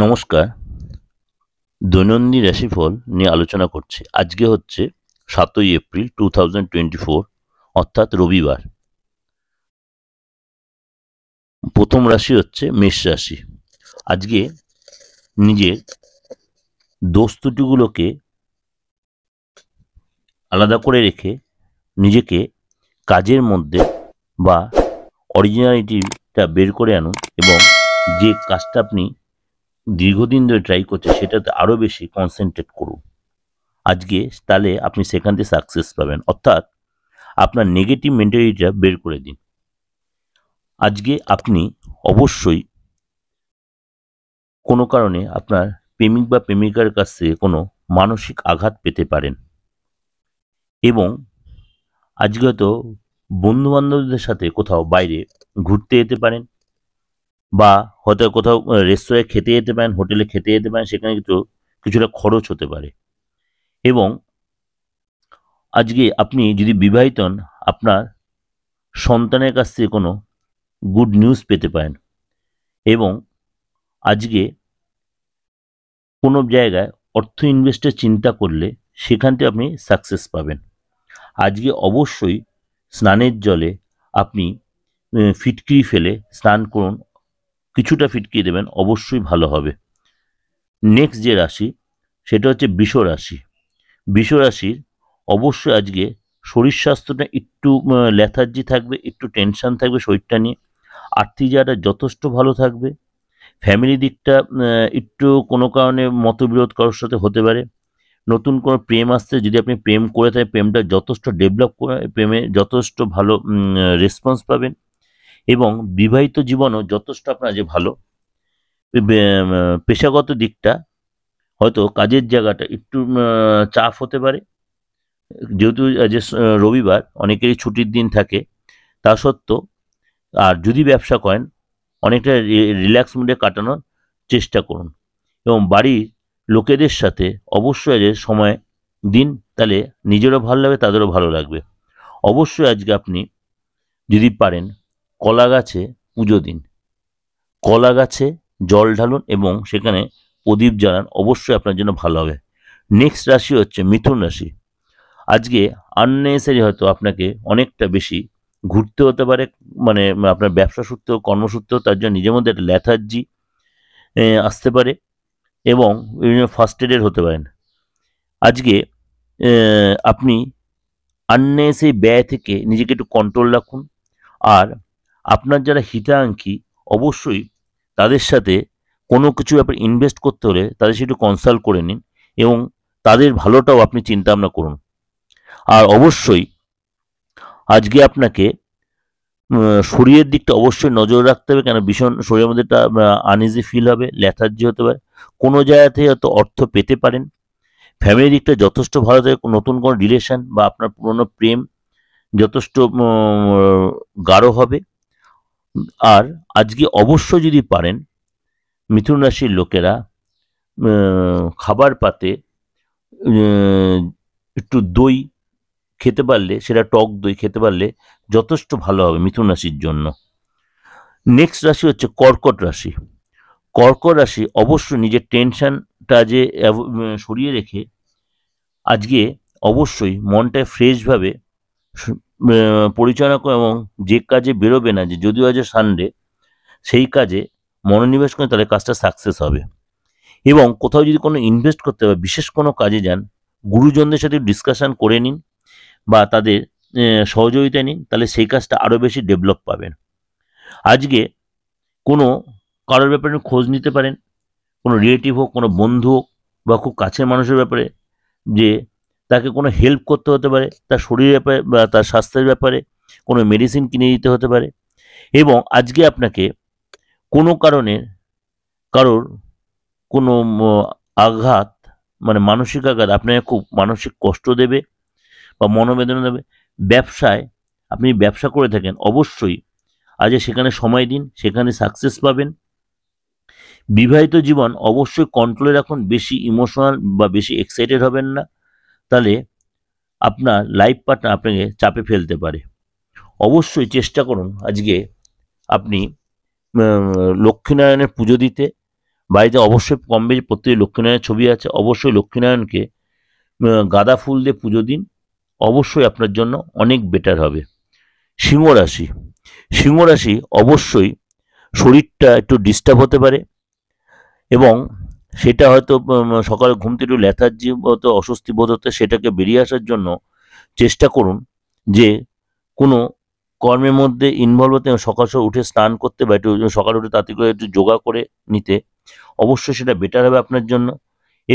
নমস্কার দৈনন্দিন রাশিফল নিয়ে আলোচনা করছি আজকে হচ্ছে সাতই April two thousand twenty four অর্থাৎ রবিবার প্রথম রাশি হচ্ছে মেষ রাশি আজকে নিজের দোস্তুটিগুলোকে আলাদা করে রেখে নিজেকে কাজের মধ্যে বা অরিজিনালিটিটা বের করে আনুন এবং যে কাজটা আপনি দীর্ঘদিন ধরে ট্রাই করছে সেটাতে আরও বেশি কনসেন্ট্রেট করুন আজকে তাহলে আপনি সেখান থেকে সাকসেস পাবেন অর্থাৎ আপনার নেগেটিভ মেন্টালিটিটা বের করে দিন আজকে আপনি অবশ্যই কোনো কারণে আপনার প্রেমিক বা প্রেমিকার কাছ থেকে কোনো মানসিক আঘাত পেতে পারেন এবং আজকে হয়তো বন্ধুবান্ধবদের সাথে কোথাও বাইরে ঘুরতে যেতে পারেন বা হয়তো কোথাও রেস্তোরাঁয় খেতে যেতে পারেন হোটেলে খেতে যেতে পারেন সেখানে কিন্তু কিছুটা খরচ হতে পারে এবং আজকে আপনি যদি বিবাহিত হন আপনার সন্তানের কাছ থেকে কোনো গুড নিউজ পেতে পারেন এবং আজকে কোনো জায়গায় অর্থ ইনভেস্টের চিন্তা করলে সেখান থেকে আপনি সাকসেস পাবেন আজকে অবশ্যই স্নানের জলে আপনি ফিটকিরি ফেলে স্নান করুন কিছুটা ফিটকিয়ে দেবেন অবশ্যই ভালো হবে নেক্সট যে রাশি সেটা হচ্ছে বিষ রাশি বিষ রাশির অবশ্যই আজকে শরীর স্বাস্থ্যটা একটু ল্যাথার্জি থাকবে একটু টেনশান থাকবে শরীরটা নিয়ে আর্থিক জায়গাটা যথেষ্ট ভালো থাকবে ফ্যামিলি দিকটা একটু কোনো কারণে মতবিরোধ কারোর সাথে হতে পারে নতুন কোনো প্রেম আসতে যদি আপনি প্রেম করে থাকেন প্রেমটা যথেষ্ট ডেভেলপ করে প্রেমে যথেষ্ট ভালো রেসপন্স পাবেন এবং বিবাহিত জীবনও যথেষ্ট আপনার যে ভালো পেশাগত দিকটা হয়তো কাজের জায়গাটা একটু চাপ হতে পারে যেহেতু যে রবিবার অনেকেরই ছুটির দিন থাকে তা সত্ত্বেও আর যদি ব্যবসা করেন অনেকটা রিল্যাক্স মুডে কাটানোর চেষ্টা করুন এবং বাড়ির লোকেদের সাথে অবশ্যই আজ সময় দিন তাহলে নিজেরও ভালো লাগবে তাদেরও ভালো লাগবে অবশ্যই আজকে আপনি যদি পারেন কলা গাছে পুজো দিন কলা গাছে জল ঢালুন এবং সেখানে প্রদীপ জ্বালান অবশ্যই আপনার জন্য ভালো হবে নেক্সট রাশি হচ্ছে মিথুন রাশি আজকে আননেসারি হয়তো আপনাকে অনেকটা বেশি ঘুরতে হতে পারে মানে আপনার ব্যবসা সূত্রেও কর্মসূত্রেও তার জন্য নিজের মধ্যে একটা ল্যাথার্জি আসতে পারে এবং বিভিন্ন ফার্স্ট এডের হতে পারেন আজকে আপনি আননেসারি ব্যয় থেকে নিজেকে একটু কন্ট্রোল রাখুন আর আপনার যারা হিতাকাঙ্ক্ষী অবশ্যই তাদের সাথে কোনো কিছু ব্যাপারে ইনভেস্ট করতে হলে তাদের সাথে কনসাল্ট করে নিন এবং তাদের ভালোটাও আপনি চিন্তা ভাবনা করুন আর অবশ্যই আজকে আপনাকে শরীরের দিকটা অবশ্যই নজর রাখতে হবে কেন ভীষণ শরীরের মধ্যে একটা আনইজি ফিল হবে ল্যাথার্জি হতে পারে কোনো জায়গাতে হয়তো অর্থ পেতে পারেন ফ্যামিলির দিকটা যথেষ্ট ভালো থাকে নতুন কোনো রিলেশন বা আপনার পুরনো প্রেম যথেষ্ট গাঢ় হবে আর আজকে অবশ্য যদি পারেন মিথুন রাশির লোকেরা খাবার পাতে একটু দই খেতে পারলে সেটা টক দই খেতে পারলে যথেষ্ট ভালো হবে মিথুন রাশির জন্য নেক্সট রাশি হচ্ছে কর্কট রাশি কর্কট রাশি অবশ্যই নিজের টেনশানটা যে সরিয়ে রেখে আজকে অবশ্যই মনটা ফ্রেশভাবে পরিচালনা এবং যে কাজে বেরোবে না যে যদিও আজ সানডে সেই কাজে মনোনিবেশ করে তাহলে কাজটা সাকসেস হবে এবং কোথাও যদি কোনো ইনভেস্ট করতে হয় বিশেষ কোনো কাজে যান গুরুজনদের সাথে ডিসকাশন করে নিন বা তাদের সহযোগিতা নিন তাহলে সেই কাজটা আরও বেশি ডেভেলপ পাবেন আজকে কোনো কারোর ব্যাপারে খোঁজ নিতে পারেন কোনো রিলেটিভ হোক কোনো বন্ধু হোক বা খুব কাছের মানুষের ব্যাপারে যে তাকে কোনো হেল্প করতে হতে পারে তার শরীরের ব্যাপারে বা তার স্বাস্থ্যের ব্যাপারে কোনো মেডিসিন কিনে দিতে হতে পারে এবং আজকে আপনাকে কোনো কারণে কারোর কোনো আঘাত মানে মানসিক আঘাত আপনাকে খুব মানসিক কষ্ট দেবে বা মনোবেদনা দেবে ব্যবসায় আপনি ব্যবসা করে থাকেন অবশ্যই আজকে সেখানে সময় দিন সেখানে সাকসেস পাবেন বিবাহিত জীবন অবশ্যই কন্ট্রোলে রাখুন বেশি ইমোশনাল বা বেশি এক্সাইটেড হবেন না তাহলে আপনার লাইফ পার্টনার আপনাকে চাপে ফেলতে পারে অবশ্যই চেষ্টা করুন আজকে আপনি লক্ষ্মীনারায়ণের পুজো দিতে বাড়িতে অবশ্যই কম বেশি প্রত্যেক লক্ষ্মীনারায়ণের ছবি আছে অবশ্যই লক্ষ্মীনারায়ণকে গাঁদা ফুল দিয়ে পুজো দিন অবশ্যই আপনার জন্য অনেক বেটার হবে সিংহ রাশি সিংহ রাশি অবশ্যই শরীরটা একটু ডিস্টার্ব হতে পারে এবং সেটা হয়তো সকালে ঘুম থেকে লেথার্জি হয়তো অস্বস্তি বোধ হতে সেটাকে বেরিয়ে আসার জন্য চেষ্টা করুন যে কোনো কর্মের মধ্যে ইনভলভ হতে সকাল সকাল উঠে স্নান করতে বা একটু সকাল উঠে তাতে করে একটু যোগা করে নিতে অবশ্যই সেটা বেটার হবে আপনার জন্য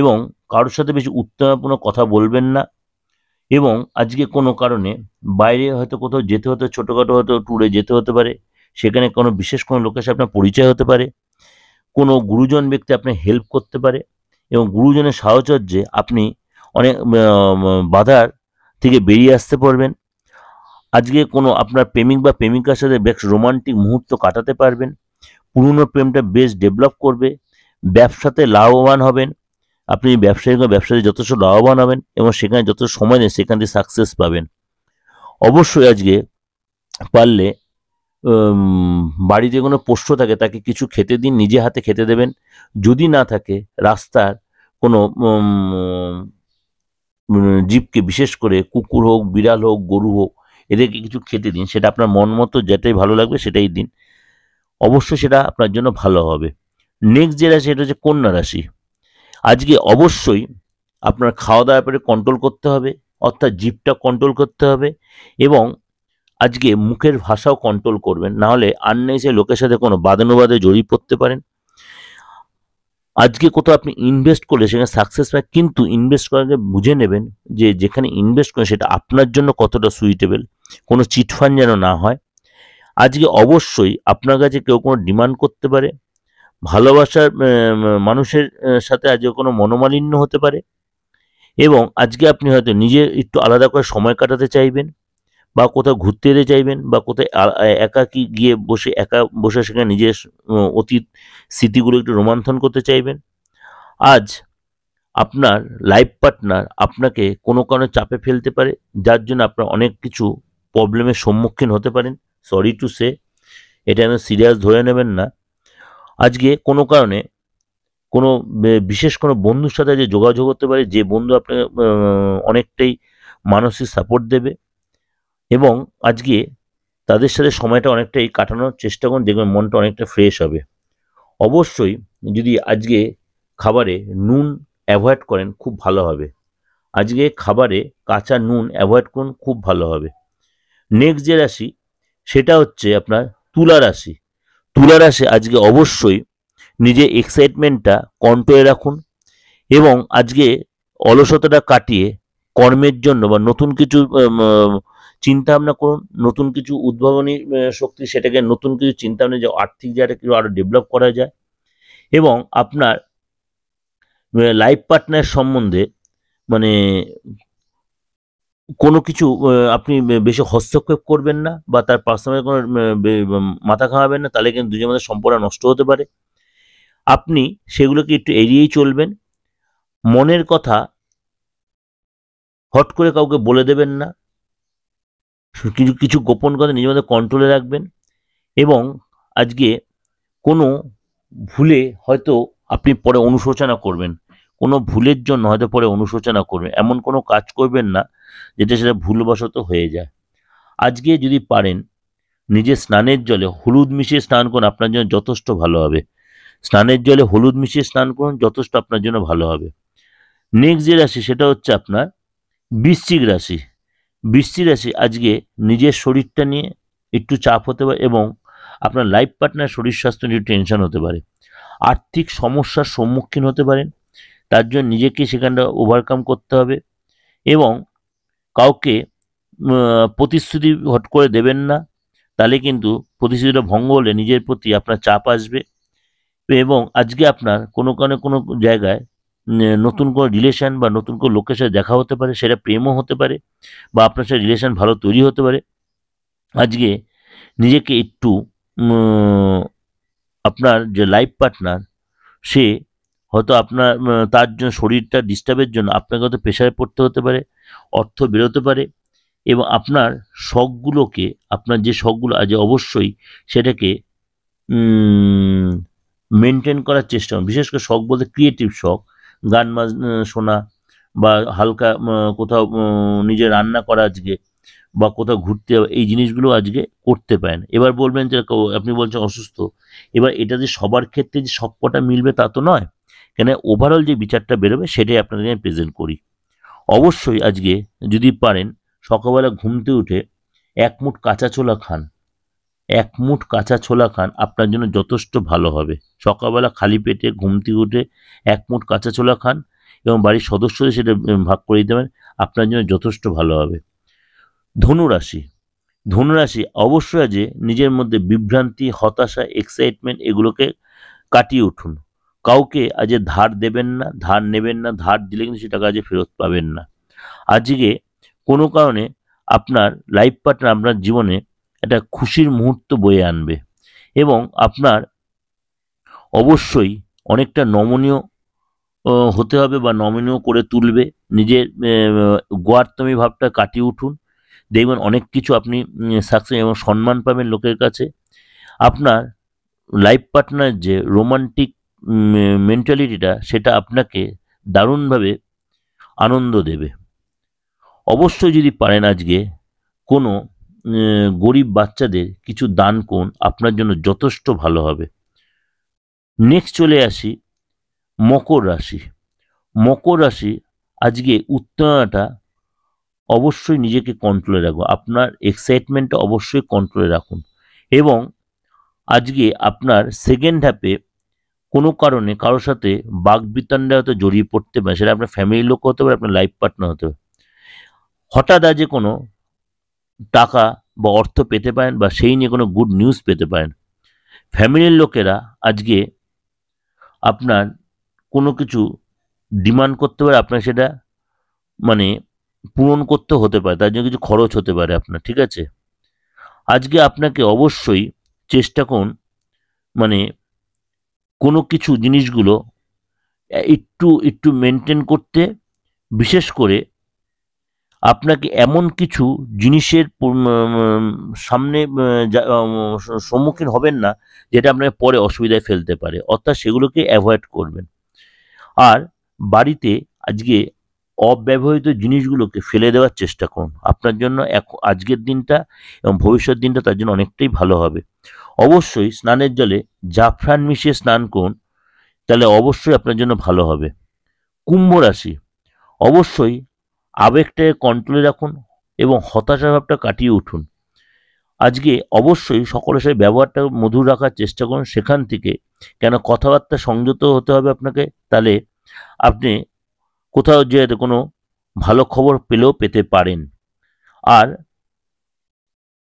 এবং কারোর সাথে বেশি উত্তেজনাপূর্ণ কথা বলবেন না এবং আজকে কোনো কারণে বাইরে হয়তো কোথাও যেতে হতে ছোটোখাটো হয়তো ট্যুরে যেতে হতে পারে সেখানে কোনো বিশেষ কোনো লোকের সাথে আপনার পরিচয় হতে পারে কোনো গুরুজন ব্যক্তি আপনি হেল্প করতে পারে এবং গুরুজনের সাহচর্যে আপনি অনেক বাধার থেকে বেরিয়ে আসতে পারবেন আজকে কোনো আপনার প্রেমিক বা প্রেমিকার সাথে বেশ রোমান্টিক মুহূর্ত কাটাতে পারবেন পুরনো প্রেমটা বেশ ডেভেলপ করবে ব্যবসাতে লাভবান হবেন আপনি ব্যবসায়ী ব্যবসাতে যথেষ্ট লাভবান হবেন এবং সেখানে যত সময় নেই সেখান থেকে সাকসেস পাবেন অবশ্যই আজকে পারলে বাড়িতে কোনো পোষ্য থাকে তাকে কিছু খেতে দিন নিজে হাতে খেতে দেবেন যদি না থাকে রাস্তার কোনো জীবকে বিশেষ করে কুকুর হোক বিড়াল হোক গরু হোক এদেরকে কিছু খেতে দিন সেটা আপনার মন মতো যেটাই ভালো লাগবে সেটাই দিন অবশ্যই সেটা আপনার জন্য ভালো হবে নেক্সট যে রাশি এটা হচ্ছে কন্যা রাশি আজকে অবশ্যই আপনার খাওয়া দাওয়ার পরে কন্ট্রোল করতে হবে অর্থাৎ জিপটা কন্ট্রোল করতে হবে এবং আজকে মুখের ভাষাও কন্ট্রোল করবেন নাহলে আননেসে লোকের সাথে কোনো বাদানুবাদে জড়িয়ে পড়তে পারেন আজকে কোথাও আপনি ইনভেস্ট করলে সেখানে সাকসেস পায় কিন্তু ইনভেস্ট করার আগে বুঝে নেবেন যে যেখানে ইনভেস্ট করেন সেটা আপনার জন্য কতটা সুইটেবল কোনো চিটফান্ড যেন না হয় আজকে অবশ্যই আপনার কাছে কেউ কোনো ডিমান্ড করতে পারে ভালোবাসার মানুষের সাথে আজকে কোনো মনোমালিন্য হতে পারে এবং আজকে আপনি হয়তো নিজে একটু আলাদা করে সময় কাটাতে চাইবেন বা কোথাও ঘুরতে যেতে চাইবেন বা কোথায় একা কি গিয়ে বসে একা বসে সেখানে নিজের অতীত স্মৃতিগুলো একটু রোমান্থন করতে চাইবেন আজ আপনার লাইফ পার্টনার আপনাকে কোনো কারণে চাপে ফেলতে পারে যার জন্য আপনার অনেক কিছু প্রবলেমের সম্মুখীন হতে পারেন সরি টু সে এটা আমি সিরিয়াস ধরে নেবেন না আজকে কোনো কারণে কোনো বিশেষ কোনো বন্ধুর সাথে যে যোগাযোগ করতে পারে যে বন্ধু আপনাকে অনেকটাই মানসিক সাপোর্ট দেবে এবং আজকে তাদের সাথে সময়টা অনেকটাই কাটানোর চেষ্টা করুন দেখবেন মনটা অনেকটা ফ্রেশ হবে অবশ্যই যদি আজকে খাবারে নুন অ্যাভয়েড করেন খুব ভালো হবে আজকে খাবারে কাঁচা নুন অ্যাভয়েড করুন খুব ভালো হবে নেক্সট যে রাশি সেটা হচ্ছে আপনার তুলা রাশি তুলা রাশি আজকে অবশ্যই নিজের এক্সাইটমেন্টটা কন্ট্রোলে রাখুন এবং আজকে অলসতাটা কাটিয়ে কর্মের জন্য বা নতুন কিছু চিন্তা ভাবনা করুন নতুন কিছু উদ্ভাবনী শক্তি সেটাকে নতুন কিছু চিন্তা ভাবনা যে আর্থিক জায়গাটা কিছু আরও ডেভেলপ করা যায় এবং আপনার লাইফ পার্টনার সম্বন্ধে মানে কোনো কিছু আপনি বেশি হস্তক্ষেপ করবেন না বা তার পার্সোনাল কোনো মাথা খাওয়াবেন না তাহলে কিন্তু দুজনের মধ্যে সম্পর্ক নষ্ট হতে পারে আপনি সেগুলোকে একটু এড়িয়েই চলবেন মনের কথা হট করে কাউকে বলে দেবেন না কিছু কিছু গোপন কথা নিজের মধ্যে কন্ট্রোলে রাখবেন এবং আজকে কোনো ভুলে হয়তো আপনি পরে অনুশোচনা করবেন কোনো ভুলের জন্য হয়তো পরে অনুশোচনা করবেন এমন কোনো কাজ করবেন না যেটা সেটা ভুলবশত হয়ে যায় আজকে যদি পারেন নিজের স্নানের জলে হলুদ মিশিয়ে স্নান করুন আপনার জন্য যথেষ্ট ভালো হবে স্নানের জলে হলুদ মিশিয়ে স্নান করুন যথেষ্ট আপনার জন্য ভালো হবে নেক্সট যে রাশি সেটা হচ্ছে আপনার বৃশ্চিক রাশি বৃষ্টি রাশি আজকে নিজের শরীরটা নিয়ে একটু চাপ হতে পারে এবং আপনার লাইফ পার্টনার শরীর স্বাস্থ্য নিয়ে টেনশন হতে পারে আর্থিক সমস্যার সম্মুখীন হতে পারেন তার জন্য নিজেকে সেখানটা ওভারকাম করতে হবে এবং কাউকে প্রতিশ্রুতি হট করে দেবেন না তাহলে কিন্তু প্রতিশ্রুতিটা ভঙ্গ হলে নিজের প্রতি আপনার চাপ আসবে এবং আজকে আপনার কোনো কারণে কোনো জায়গায় নতুন কোনো রিলেশান বা নতুন কোনো লোকের সাথে দেখা হতে পারে সেটা প্রেমও হতে পারে বা আপনার সাথে রিলেশান ভালো তৈরি হতে পারে আজকে নিজেকে একটু আপনার যে লাইফ পার্টনার সে হয়তো আপনার তার জন্য শরীরটা ডিস্টার্বের জন্য আপনাকে হয়তো প্রেশারে পড়তে হতে পারে অর্থ বেরোতে পারে এবং আপনার শখগুলোকে আপনার যে শখগুলো আছে অবশ্যই সেটাকে মেনটেন করার চেষ্টা করুন বিশেষ করে শখ বলতে ক্রিয়েটিভ শখ গান শোনা বা হালকা কোথাও নিজে রান্না করা আজকে বা কোথাও ঘুরতে এই জিনিসগুলো আজকে করতে পারেন এবার বলবেন যে আপনি বলছেন অসুস্থ এবার এটা যে সবার ক্ষেত্রে যে সবকটা মিলবে তা তো নয় কেন ওভারঅল যে বিচারটা বেরোবে সেটাই আপনাদের আমি প্রেজেন্ট করি অবশ্যই আজকে যদি পারেন সকালবেলা ঘুমতে উঠে এক মুঠ কাঁচা ছোলা খান এক মুঠ কাঁচা ছোলা খান আপনার জন্য যথেষ্ট ভালো হবে সকালবেলা খালি পেটে ঘুমতি উঠে এক মুঠ কাঁচা ছোলা খান এবং বাড়ির সদস্যদের সেটা ভাগ করে দিতে পারেন আপনার জন্য যথেষ্ট ভালো হবে ধনুরাশি ধনুরাশি অবশ্যই আজ নিজের মধ্যে বিভ্রান্তি হতাশা এক্সাইটমেন্ট এগুলোকে কাটিয়ে উঠুন কাউকে আজ ধার দেবেন না ধার নেবেন না ধার দিলে কিন্তু সে টাকা আজ ফেরত পাবেন না আজকে কোনো কারণে আপনার লাইফ পার্টনার আপনার জীবনে একটা খুশির মুহূর্ত বয়ে আনবে এবং আপনার অবশ্যই অনেকটা নমনীয় হতে হবে বা নমনীয় করে তুলবে নিজের গোয়ারতমি ভাবটা কাটিয়ে উঠুন দেখবেন অনেক কিছু আপনি সাকসেস এবং সম্মান পাবেন লোকের কাছে আপনার লাইফ পার্টনার যে রোমান্টিক মেন্টালিটিটা সেটা আপনাকে দারুণভাবে আনন্দ দেবে অবশ্যই যদি পারেন আজকে কোনো গরিব বাচ্চাদের কিছু দান কোন আপনার জন্য যথেষ্ট ভালো হবে নেক্সট চলে আসি মকর রাশি মকর রাশি আজকে উত্তেজনাটা অবশ্যই নিজেকে কন্ট্রোলে রাখুন আপনার এক্সাইটমেন্টটা অবশ্যই কন্ট্রোলে রাখুন এবং আজকে আপনার সেকেন্ড হ্যাপে কোনো কারণে কারোর সাথে বাগবিতণ্ডা হয়তো জড়িয়ে পড়তে পারে সেটা আপনার ফ্যামিলির লোক হতে পারে আপনার লাইফ পার্টনার হতে পারে হঠাৎ আজকে কোনো টাকা বা অর্থ পেতে পারেন বা সেই নিয়ে কোনো গুড নিউজ পেতে পারেন ফ্যামিলির লোকেরা আজকে আপনার কোনো কিছু ডিমান্ড করতে পারে আপনার সেটা মানে পূরণ করতে হতে পারে তার জন্য কিছু খরচ হতে পারে আপনার ঠিক আছে আজকে আপনাকে অবশ্যই চেষ্টা করুন মানে কোনো কিছু জিনিসগুলো একটু একটু মেনটেন করতে বিশেষ করে আপনাকে এমন কিছু জিনিসের সামনে সম্মুখীন হবেন না যেটা আপনাকে পরে অসুবিধায় ফেলতে পারে অর্থাৎ সেগুলোকে অ্যাভয়েড করবেন আর বাড়িতে আজকে অব্যবহৃত জিনিসগুলোকে ফেলে দেওয়ার চেষ্টা করুন আপনার জন্য এখন আজকের দিনটা এবং ভবিষ্যৎ দিনটা তার জন্য অনেকটাই ভালো হবে অবশ্যই স্নানের জলে জাফরান মিশিয়ে স্নান করুন তাহলে অবশ্যই আপনার জন্য ভালো হবে কুম্ভ রাশি অবশ্যই আবেগটাকে কন্ট্রোলে রাখুন এবং হতাশা ভাবটা কাটিয়ে উঠুন আজকে অবশ্যই সকলের সাথে ব্যবহারটা মধুর রাখার চেষ্টা করুন সেখান থেকে কেন কথাবার্তা সংযত হতে হবে আপনাকে তাহলে আপনি কোথাও যে কোনো ভালো খবর পেলেও পেতে পারেন আর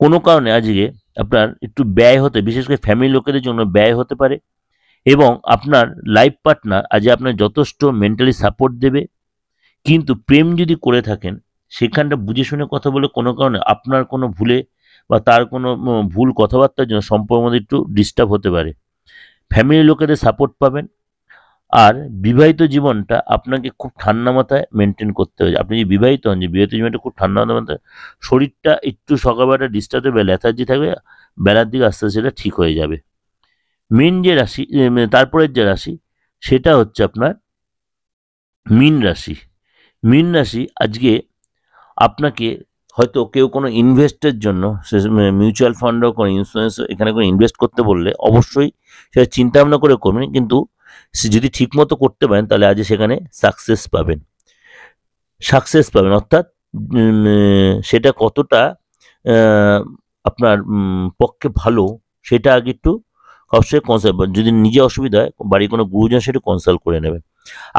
কোনো কারণে আজকে আপনার একটু ব্যয় হতে বিশেষ করে ফ্যামিলি লোকেদের জন্য ব্যয় হতে পারে এবং আপনার লাইফ পার্টনার আজ আপনার যথেষ্ট মেন্টালি সাপোর্ট দেবে কিন্তু প্রেম যদি করে থাকেন সেখানটা বুঝে শুনে কথা বলে কোনো কারণে আপনার কোনো ভুলে বা তার কোনো ভুল কথাবার্তার জন্য সম্পর্ক মধ্যে একটু ডিস্টার্ব হতে পারে ফ্যামিলি লোকেদের সাপোর্ট পাবেন আর বিবাহিত জীবনটা আপনাকে খুব ঠান্ডা মাথায় মেনটেন করতে হয় আপনি যদি বিবাহিত হন যে বিবাহিত জীবনটা খুব ঠান্ডা মাথা মাথায় শরীরটা একটু সকালবেলা ডিস্টার্ব হবে যে থাকবে বেলার দিকে আস্তে আস্তে সেটা ঠিক হয়ে যাবে মেন যে রাশি তারপরের যে রাশি সেটা হচ্ছে আপনার মিন রাশি মীন রাশি আজকে আপনাকে হয়তো কেউ কোনো ইনভেস্টের জন্য সে মিউচুয়াল ফান্ড কোনো ইন্স্যুরেন্স এখানে কোনো ইনভেস্ট করতে বললে অবশ্যই সেটা চিন্তা ভাবনা করে করবেন কিন্তু সে যদি ঠিকমতো করতে পারেন তাহলে আজ সেখানে সাকসেস পাবেন সাকসেস পাবেন অর্থাৎ সেটা কতটা আপনার পক্ষে ভালো সেটা আগে একটু অবশ্যই কনসাল্ট যদি নিজে অসুবিধা হয় বাড়ির কোনো গুরুজন সেটা কনসাল্ট করে নেবেন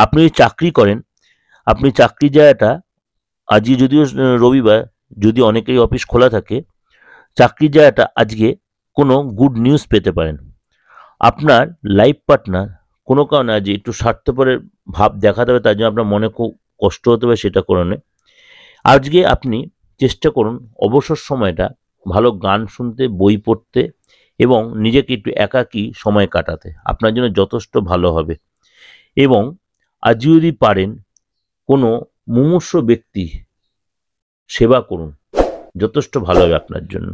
আপনি যদি চাকরি করেন আপনি চাকরি জায়গাটা আজকে যদিও রবিবার যদি অনেকেই অফিস খোলা থাকে চাকরি জায়গাটা আজকে কোনো গুড নিউজ পেতে পারেন আপনার লাইফ পার্টনার কোনো কারণে আজ একটু স্বার্থপরের ভাব দেখাতে হবে তার জন্য আপনার মনে খুব কষ্ট হতে হবে সেটা কারণে আজকে আপনি চেষ্টা করুন অবসর সময়টা ভালো গান শুনতে বই পড়তে এবং নিজেকে একটু একাকী সময় কাটাতে আপনার জন্য যথেষ্ট ভালো হবে এবং আজ যদি পারেন কোনো মুমূর্ষ ব্যক্তি সেবা করুন যথেষ্ট ভালো হবে আপনার জন্য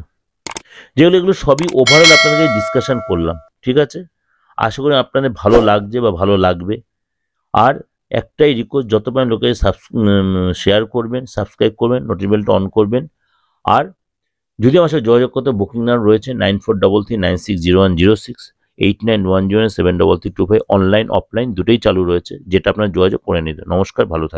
যেগুলো এগুলো সবই ওভারঅল আপনাদের ডিসকাশন করলাম ঠিক আছে আশা করি আপনাদের ভালো লাগছে বা ভালো লাগবে আর একটাই রিকোয়েস্ট যত পারেন লোকে শেয়ার করবেন সাবস্ক্রাইব করবেন নোটিফিকেশনটা অন করবেন আর যদি আমার সাথে যোগাযোগ করতে বুকিং নাম রয়েছে nine four double three nine six zero one zero six eight nine one zero seven double three two five online offline দুটোই চালু রয়েছে যেটা আপনার যোগাযোগ করে নিতে নমস্কার ভালো থাকবে